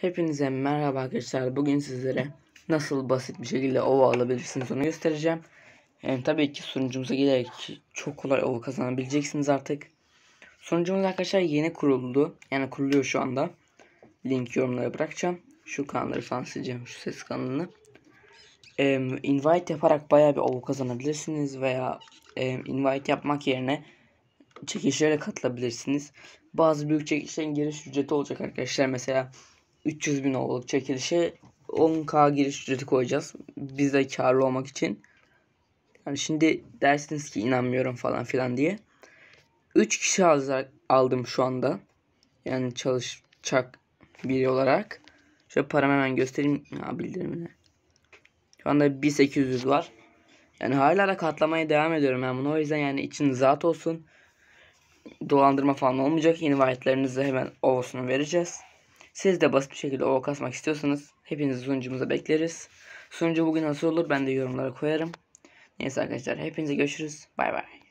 Hepinize merhaba arkadaşlar. Bugün sizlere nasıl basit bir şekilde ova alabilirsiniz onu göstereceğim. Yani tabii ki sunucumuza giderek çok kolay ova kazanabileceksiniz artık. Sunucumuz arkadaşlar yeni kuruldu. Yani kuruluyor şu anda. Link yorumlara bırakacağım. Şu kanalları falan sileceğim. Şu ses kanalını. Ee, invite yaparak bayağı bir ova kazanabilirsiniz. Veya e, invite yapmak yerine çekişlere katılabilirsiniz. Bazı büyük çekişlerin giriş ücreti olacak arkadaşlar. Mesela 300 bin oğluk çekilişe 10k giriş ücreti koyacağız. Biz de karlı olmak için. Yani şimdi dersiniz ki inanmıyorum falan filan diye. 3 kişi aldım şu anda. Yani çalışacak biri olarak. Şöyle paramı hemen göstereyim. Ha bildirimini. Şu anda 1800 var. Yani hala da katlamaya devam ediyorum Yani bunu. O yüzden yani için zat olsun. Dolandırma falan olmayacak. Invite'larınızı hemen olsun vereceğiz. Siz de basit bir şekilde o kasmak istiyorsanız hepinizi sunucumuza bekleriz. Sunucu bugün nasıl olur ben de yorumlara koyarım. Neyse arkadaşlar hepinize görüşürüz. Bay bay.